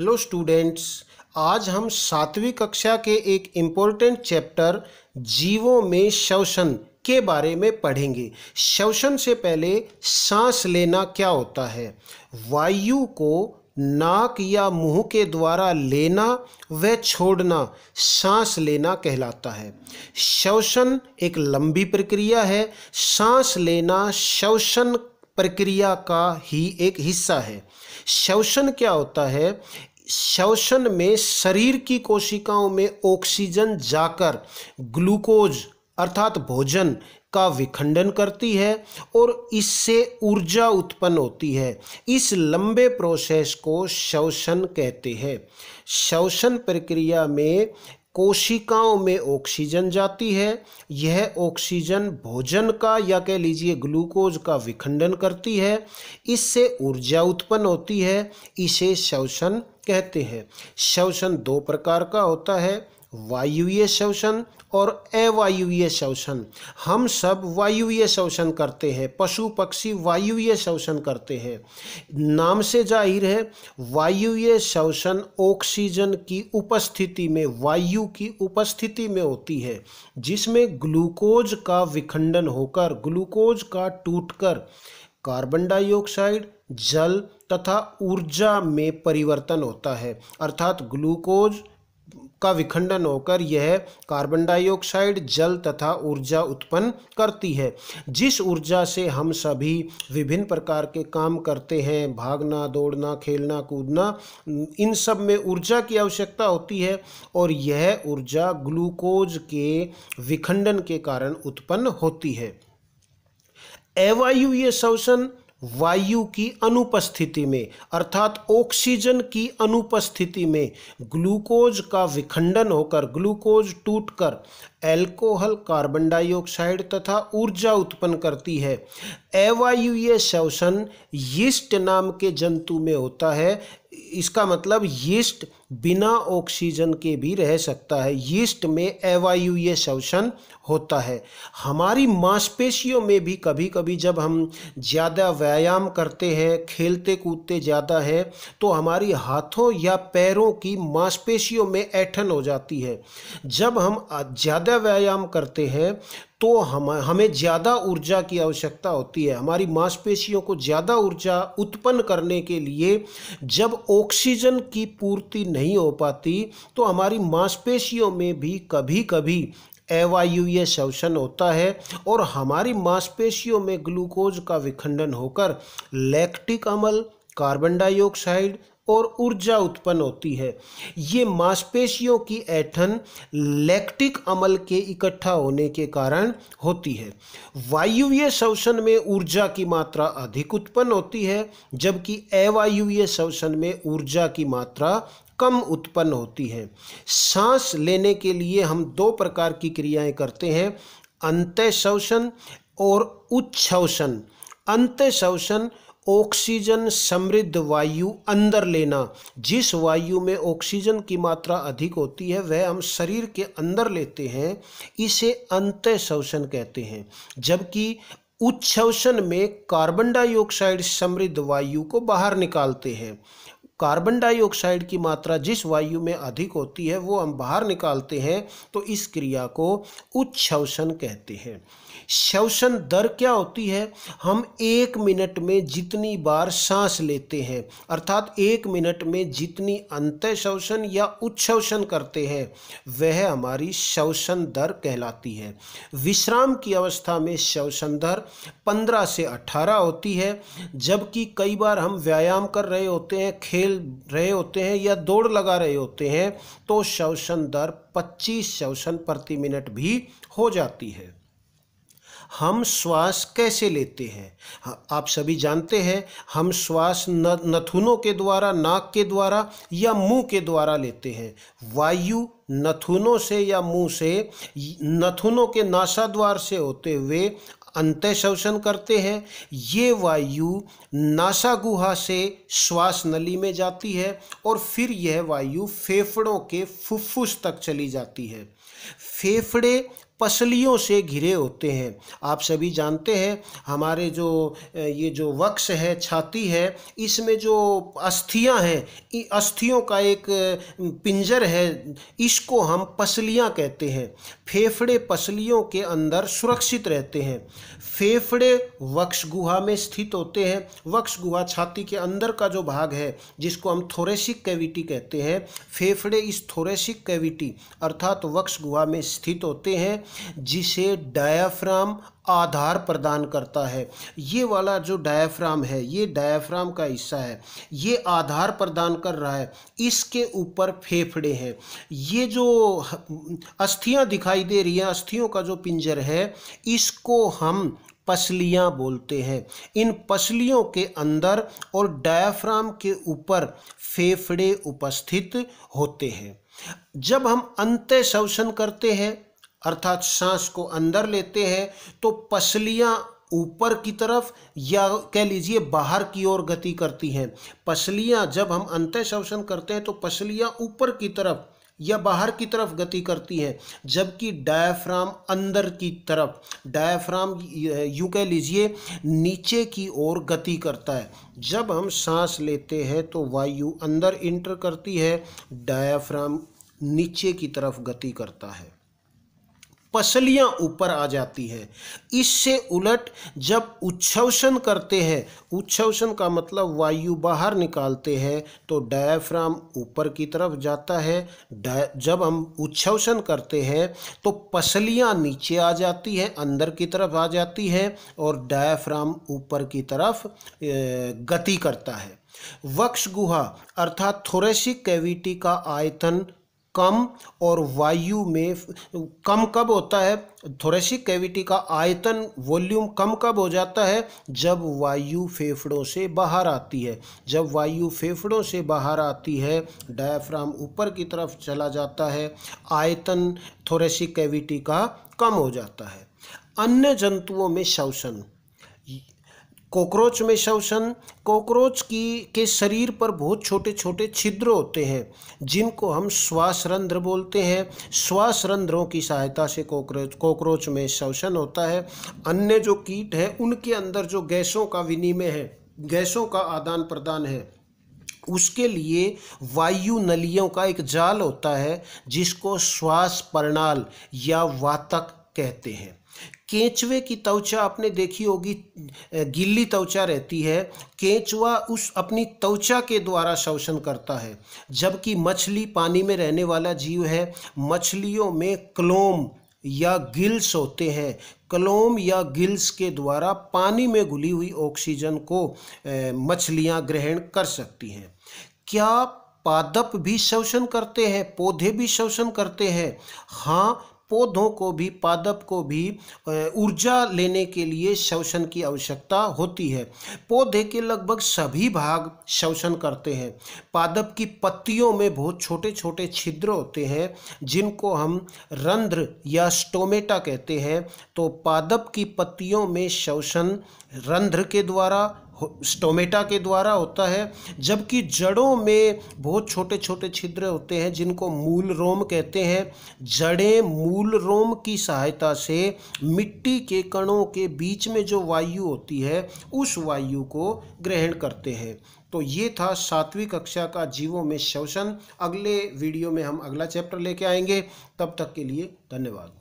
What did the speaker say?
hello students आज हम सातवीं कक्षा के एक इम्पोर्टेंट चैप्टर जीवों में शोषण के बारे में पढ़ेंगे शोषण से पहले सांस लेना क्या होता है वायु को नाक या मुंह के द्वारा लेना व छोड़ना सांस लेना कहलाता है शोषण एक लंबी प्रक्रिया है सांस लेना शवसन प्रक्रिया का ही एक हिस्सा है शोषण क्या होता है श्वसन में शरीर की कोशिकाओं में ऑक्सीजन जाकर ग्लूकोज अर्थात भोजन का विखंडन करती है और इससे ऊर्जा उत्पन्न होती है इस लंबे प्रोसेस को श्वसन कहते हैं श्वसन प्रक्रिया में कोशिकाओं में ऑक्सीजन जाती है यह ऑक्सीजन भोजन का या कह लीजिए ग्लूकोज का विखंडन करती है इससे ऊर्जा उत्पन्न होती है इसे श्वसन कहते हैं श्वसन दो प्रकार का होता है वायुवीय श्वसन और अवायुवीय श्वसन हम सब वायुवीय श्वसन करते हैं पशु पक्षी वायुवीय श्वसन करते हैं नाम से जाहिर है वायुवीय श्वसन ऑक्सीजन की उपस्थिति में वायु की उपस्थिति में होती है जिसमें ग्लूकोज का विखंडन होकर ग्लूकोज का टूटकर कार्बन डाइऑक्साइड जल तथा ऊर्जा में परिवर्तन होता है अर्थात ग्लूकोज का विखंडन होकर यह कार्बन डाइऑक्साइड जल तथा ऊर्जा उत्पन्न करती है जिस ऊर्जा से हम सभी विभिन्न प्रकार के काम करते हैं भागना दौड़ना खेलना कूदना इन सब में ऊर्जा की आवश्यकता होती है और यह ऊर्जा ग्लूकोज के विखंडन के कारण उत्पन्न होती है ये शोषण वायु की अनुपस्थिति में अर्थात ऑक्सीजन की अनुपस्थिति में ग्लूकोज का विखंडन होकर ग्लूकोज टूटकर एल्कोहल कार्बन डाइऑक्साइड तथा ऊर्जा उत्पन्न करती है अवायुय शवसन यीस्ट नाम के जंतु में होता है इसका मतलब यीस्ट बिना ऑक्सीजन के भी रह सकता है यीस्ट में ये शोषण होता है हमारी मांसपेशियों में भी कभी कभी जब हम ज़्यादा व्यायाम करते हैं खेलते कूदते ज़्यादा है तो हमारी हाथों या पैरों की मांसपेशियों में ऐठन हो जाती है जब हम ज़्यादा व्यायाम करते हैं तो हम हमें ज़्यादा ऊर्जा की आवश्यकता होती है हमारी मांसपेशियों को ज़्यादा ऊर्जा उत्पन्न करने के लिए जब ऑक्सीजन की पूर्ति नहीं हो पाती तो हमारी मांसपेशियों में भी कभी कभी अवायुय शोषण होता है और हमारी मांसपेशियों में ग्लूकोज का विखंडन होकर लैक्टिक अमल कार्बन डाइऑक्साइड और ऊर्जा उत्पन्न होती है ये मांसपेशियों की ऐठन लैक्टिक अमल के इकट्ठा होने के कारण होती है वायुवीय शोषण में ऊर्जा की मात्रा अधिक उत्पन्न होती है जबकि अवायुवीय शोषण में ऊर्जा की मात्रा कम उत्पन्न होती है सांस लेने के लिए हम दो प्रकार की क्रियाएं करते हैं अंत शोषण और उच्छ्वसन अंत शोषण ऑक्सीजन समृद्ध वायु अंदर लेना जिस वायु में ऑक्सीजन की मात्रा अधिक होती है वह हम शरीर के अंदर लेते हैं इसे अंत शोषण कहते हैं जबकि उच्छ्वसन में कार्बन डाइऑक्साइड समृद्ध वायु को बाहर निकालते हैं कार्बन डाइऑक्साइड की मात्रा जिस वायु में अधिक होती है वो हम बाहर निकालते हैं तो इस क्रिया को उच्छवसन कहते हैं श्वसन दर क्या होती है हम एक मिनट में जितनी बार सांस लेते हैं अर्थात एक मिनट में जितनी अंत श्वसन या उच्छवसन करते हैं वह हमारी श्वसन दर कहलाती है विश्राम की अवस्था में श्वसन दर पंद्रह से अठारह होती है जबकि कई बार हम व्यायाम कर रहे होते हैं खेल खेल रहे होते हैं या दौड़ लगा रहे होते हैं तो श्वसन दर 25 श्वसन प्रति मिनट भी हो जाती है हम श्वास कैसे लेते हैं हाँ, आप सभी जानते हैं हम श्वास नथुनों के द्वारा नाक के द्वारा या मुंह के द्वारा लेते हैं वायु नथुनों से या मुंह से नथुनों के नासा द्वार से होते हुए अंत शोषण करते हैं ये वायु नासा गुहा से श्वास नली में जाती है और फिर यह वायु फेफड़ों के फुफ्फुस तक चली जाती है फेफड़े पसलियों से घिरे होते हैं आप सभी जानते हैं हमारे जो ये जो वक्ष है छाती है इसमें जो अस्थियां हैं अस्थियों का एक पिंजर है इसको हम पसलियां कहते हैं फेफड़े पसलियों के अंदर सुरक्षित रहते हैं फेफड़े वक्ष गुहा में स्थित होते हैं वक्ष गुहा छाती के अंदर का जो भाग है जिसको हम थोरेसिक कैविटी कहते हैं फेफड़े इस थोरेसिक कैविटी अर्थात वक्ष गुहा में स्थित होते हैं जिसे डायाफ्राम आधार प्रदान करता है ये वाला जो डायाफ्राम है ये डायाफ्राम का हिस्सा है ये आधार प्रदान कर रहा है इसके ऊपर फेफड़े हैं ये जो अस्थियां दिखाई दे रही हैं अस्थियों का जो पिंजर है इसको हम पसलियाँ बोलते हैं इन पसलियों के अंदर और डायाफ्राम के ऊपर फेफड़े उपस्थित होते हैं जब हम अंत्य शवसन करते हैं अर्थात सांस को अंदर लेते हैं तो पसलियाँ ऊपर की तरफ या कह लीजिए बाहर की ओर गति करती हैं पसलियाँ जब हम अंतः शोषण करते हैं तो पसलियाँ ऊपर की तरफ या बाहर की तरफ गति करती हैं जबकि डायाफ्राम अंदर की तरफ डायाफ्राम यू कह लीजिए नीचे की ओर गति करता है जब हम सांस लेते हैं तो वायु अंदर इंटर करती है डायाफ्राम नीचे की तरफ गति करता है पसलियाँ ऊपर आ जाती है इससे उलट जब उच्छवसन करते हैं उच्छवसन का मतलब वायु बाहर निकालते हैं तो डायफ्राम ऊपर की तरफ जाता है जब हम उच्छवसन करते हैं तो पसलियाँ नीचे आ जाती है अंदर की तरफ आ जाती है और डायफ्राम ऊपर की तरफ गति करता है वक्ष गुहा अर्थात थोरेसिक कैविटी का आयतन कम और वायु में कम कब होता है थोरेसिक कैविटी का आयतन वॉल्यूम कम कब हो जाता है जब वायु फेफड़ों से बाहर आती है जब वायु फेफड़ों से बाहर आती है डायफ्राम ऊपर की तरफ चला जाता है आयतन थोरेसिक कैविटी का कम हो जाता है अन्य जंतुओं में शोषण कॉकरोच में शवसन कॉकरोच की के शरीर पर बहुत छोटे छोटे छिद्र होते हैं जिनको हम श्वास रंध्र बोलते हैं श्वास रंध्रों की सहायता से कॉकरोच कॉकरोच में शवसन होता है अन्य जो कीट है उनके अंदर जो गैसों का विनिमय है गैसों का आदान प्रदान है उसके लिए वायु नलियों का एक जाल होता है जिसको श्वास प्रणाल या वातक कहते हैं केंचवे की त्वचा आपने देखी होगी गिल्ली त्वचा रहती है केंचुआ उस अपनी त्वचा के द्वारा शोषण करता है जबकि मछली पानी में रहने वाला जीव है मछलियों में क्लोम या गिल्स होते हैं कलोम या गिल्स के द्वारा पानी में घुली हुई ऑक्सीजन को मछलियां ग्रहण कर सकती हैं क्या पादप भी शोषण करते हैं पौधे भी शोषण करते हैं हाँ पौधों को भी पादप को भी ऊर्जा लेने के लिए शोषण की आवश्यकता होती है पौधे के लगभग सभी भाग शोषण करते हैं पादप की पत्तियों में बहुत छोटे छोटे छिद्र होते हैं जिनको हम रंध्र या स्टोमेटा कहते हैं तो पादप की पत्तियों में शोषण रंध्र के द्वारा स्टोमेटा के द्वारा होता है जबकि जड़ों में बहुत छोटे छोटे छिद्र होते हैं जिनको मूल रोम कहते हैं जड़ें मूल रोम की सहायता से मिट्टी के कणों के बीच में जो वायु होती है उस वायु को ग्रहण करते हैं तो ये था सातवीं कक्षा का जीवों में शोषण अगले वीडियो में हम अगला चैप्टर लेके आएंगे तब तक के लिए धन्यवाद